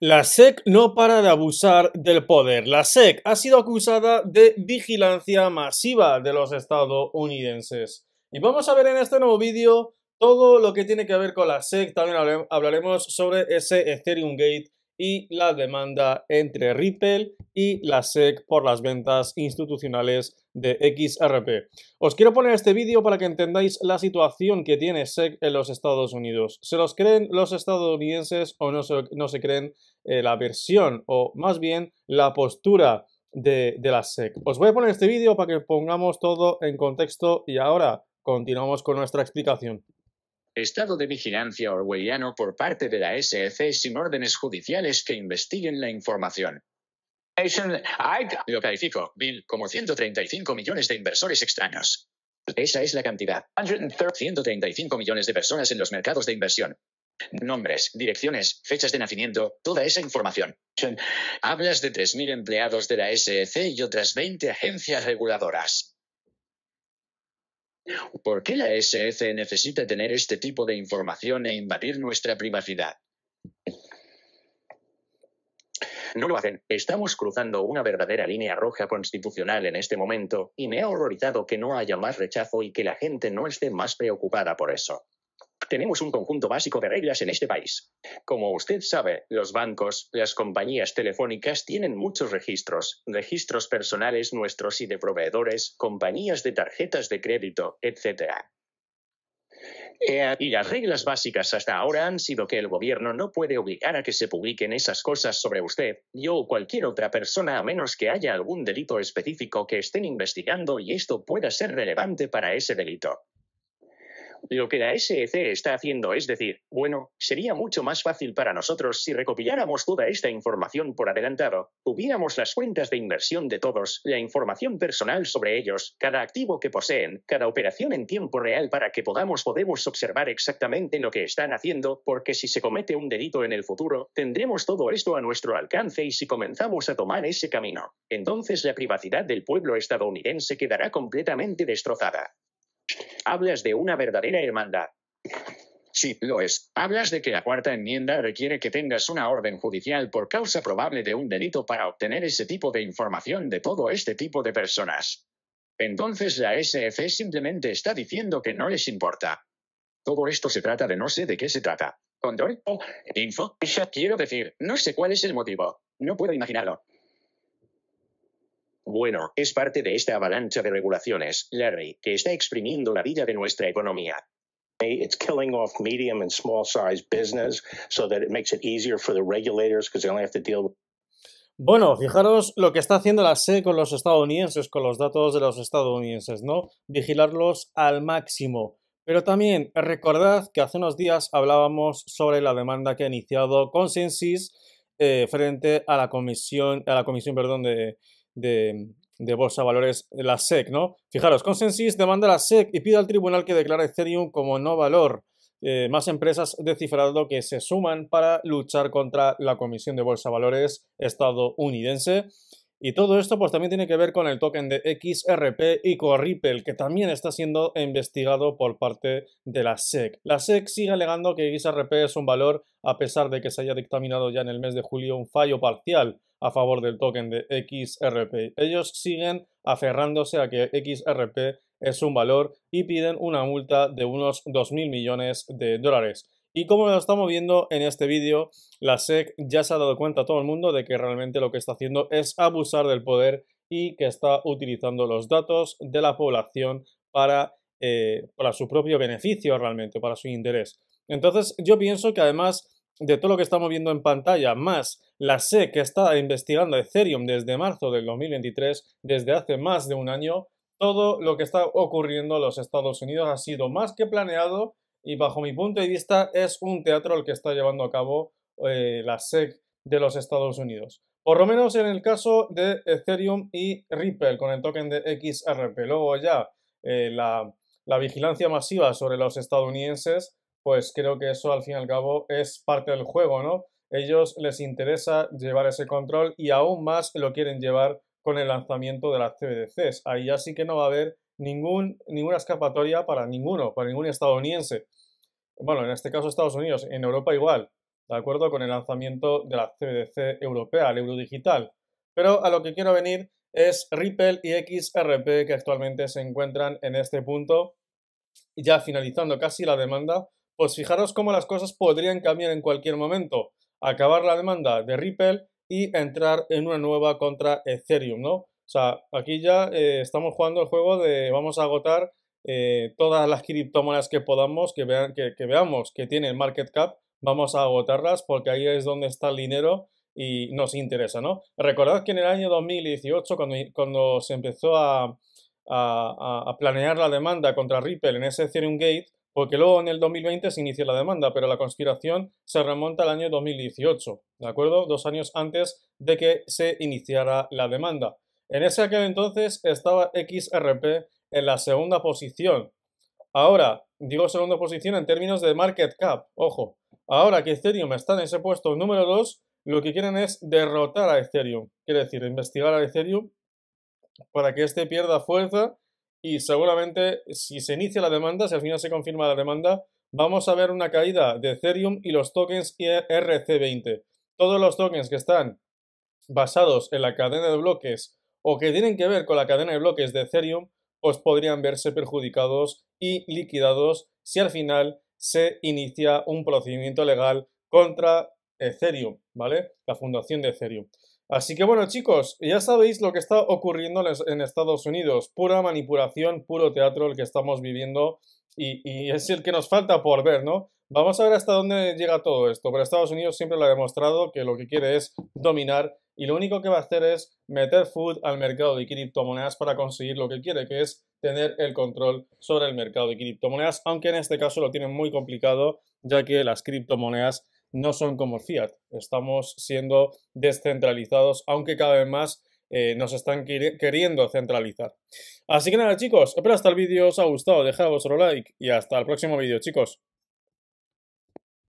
La SEC no para de abusar del poder. La SEC ha sido acusada de vigilancia masiva de los estadounidenses. Y vamos a ver en este nuevo vídeo todo lo que tiene que ver con la SEC. También hablaremos sobre ese Ethereum Gate y la demanda entre Ripple y la SEC por las ventas institucionales de XRP. Os quiero poner este vídeo para que entendáis la situación que tiene SEC en los Estados Unidos. ¿Se los creen los estadounidenses o no se, creen eh, la versión o más bien la postura de la SEC? Os voy a poner este vídeo para que pongamos todo en contexto y ahora continuamos con nuestra explicación. Estado de vigilancia orwelliano por parte de la SEC sin órdenes judiciales que investiguen la información. Lo califico, Bill, como 135 millones de inversores extraños. Esa es la cantidad. 135 millones de personas en los mercados de inversión. Nombres, direcciones, fechas de nacimiento, toda esa información. Hablas de 3.000 empleados de la SEC y otras 20 agencias reguladoras. ¿Por qué la SF necesita tener este tipo de información e invadir nuestra privacidad? No lo hacen. Estamos cruzando una verdadera línea roja constitucional en este momento, y me ha horrorizado que no haya más rechazo y que la gente no esté más preocupada por eso. Tenemos un conjunto básico de reglas en este país. Como usted sabe, los bancos, las compañías telefónicas tienen muchos registros, registros personales nuestros y de proveedores, compañías de tarjetas de crédito, etc. Eh, y las reglas básicas hasta ahora han sido que el gobierno no puede obligar a que se publiquen esas cosas sobre usted, yo o cualquier otra persona a menos que haya algún delito específico que estén investigando y esto pueda ser relevante para ese delito lo que la SEC está haciendo es decir, bueno, sería mucho más fácil para nosotros si recopiláramos toda esta información por adelantado, tuviéramos las cuentas de inversión de todos, la información personal sobre ellos, cada activo que poseen, cada operación en tiempo real para que podamos podemos observar exactamente lo que están haciendo, porque si se comete un delito en el futuro, tendremos todo esto a nuestro alcance y si comenzamos a tomar ese camino, entonces la privacidad del pueblo estadounidense quedará completamente destrozada. Hablas de una verdadera hermandad. Sí, lo es. Hablas de que la cuarta enmienda requiere que tengas una orden judicial por causa probable de un delito para obtener ese tipo de información de todo este tipo de personas. Entonces la SF simplemente está diciendo que no les importa. Todo esto se trata de no sé de qué se trata. Control info. Quiero decir, no sé cuál es el motivo. No puedo imaginarlo. Bueno, es parte de esta avalancha de regulaciones, Larry, que está exprimiendo la vida de nuestra economía. It's killing off medium and small size business so that it makes it easier for the regulators because they only have to deal bueno, fijaros lo que está haciendo la SE con los estadounidenses, con los datos de los estadounidenses, ¿no? Vigilarlos al máximo. Pero también recordad que hace unos días hablábamos sobre la demanda que ha iniciado Consensus eh, frente a la Comisión, a la comisión perdón, de, de, Bolsa de Valores, la SEC, ¿no? Fijaros, Consensys demanda la SEC y pide al tribunal que declare Ethereum como no valor. Eh, más empresas de cifrado que se suman para luchar contra la Comisión de Bolsa Valores estadounidense. Y todo esto pues también tiene que ver con el token de XRP y con Ripple, que también está siendo investigado por parte de la SEC. La SEC sigue alegando que XRP es un valor a pesar de que se haya dictaminado ya en el mes de julio un fallo parcial a favor del token de XRP. Ellos siguen aferrándose a que XRP es un valor y piden una multa de unos 2.000 millones de dólares. Y como lo estamos viendo en este vídeo, la SEC ya se ha dado cuenta a todo el mundo de que realmente lo que está haciendo es abusar del poder y que está utilizando los datos de la población para, eh, para su propio beneficio realmente, para su interés. Entonces yo pienso que además de todo lo que estamos viendo en pantalla, más la SEC que está investigando Ethereum desde marzo del 2023, desde hace más de un año, todo lo que está ocurriendo en los Estados Unidos ha sido más que planeado y bajo mi punto de vista es un teatro el que está llevando a cabo eh, la SEC de los Estados Unidos. Por lo menos en el caso de Ethereum y Ripple con el token de XRP. Luego ya eh, la, la vigilancia masiva sobre los estadounidenses pues creo que eso al fin y al cabo es parte del juego, ¿no? Ellos les interesa llevar ese control y aún más lo quieren llevar con el lanzamiento de las CBDCs. Ahí ya sí que no va a haber ninguna escapatoria para ninguno, para ningún estadounidense. Bueno, en este caso Estados Unidos, en Europa igual, de acuerdo con el lanzamiento de la CBDC europea, el euro digital. Pero a lo que quiero venir es Ripple y XRP que actualmente se encuentran en este punto, ya finalizando casi la demanda pues fijaros cómo las cosas podrían cambiar en cualquier momento, acabar la demanda de Ripple y entrar en una nueva contra Ethereum, ¿no? O sea, aquí ya eh, estamos jugando el juego de vamos a agotar eh, todas las criptomonedas que podamos, que, vean, que, tiene veamos que tienen market cap, vamos a agotarlas porque ahí es donde está el dinero y nos interesa, ¿no? Recordad que en el año 2018, cuando, se empezó a, a, planear la demanda contra Ripple en ese Ethereum Gate, porque luego en el 2020 se inicia la demanda, pero la conspiración se remonta al año 2018, ¿de acuerdo? Dos años antes de que se iniciara la demanda. En ese aquel entonces estaba XRP en la segunda posición. Ahora, digo segunda posición en términos de market cap, ojo. Ahora que Ethereum está en ese puesto número 2, lo que quieren es derrotar a Ethereum, quiere decir, investigar a Ethereum para que éste pierda fuerza y seguramente si se inicia la demanda, si al final se confirma la demanda, vamos a ver una caída de Ethereum y los tokens e RC 20 Todos los tokens que están basados en la cadena de bloques o que tienen que ver con la cadena de bloques de Ethereum, pues podrían verse perjudicados y liquidados si al final se inicia un procedimiento legal contra Ethereum, ¿vale? La fundación de Ethereum. Así que bueno chicos, ya sabéis lo que está ocurriendo en Estados Unidos, pura manipulación, puro teatro el que estamos viviendo y, es el que nos falta por ver, ¿no? Vamos a ver hasta dónde llega todo esto, pero Estados Unidos siempre lo ha demostrado que lo que quiere es dominar y lo único que va a hacer es meter food al mercado de criptomonedas para conseguir lo que quiere, que es tener el control sobre el mercado de criptomonedas, aunque en este caso lo tienen muy complicado, ya que las criptomonedas no son como Fiat. Estamos siendo descentralizados, aunque cada vez más eh, nos están queriendo centralizar. Así que nada, chicos, espero hasta el vídeo os ha gustado, dejad vuestro like y hasta el próximo vídeo, chicos.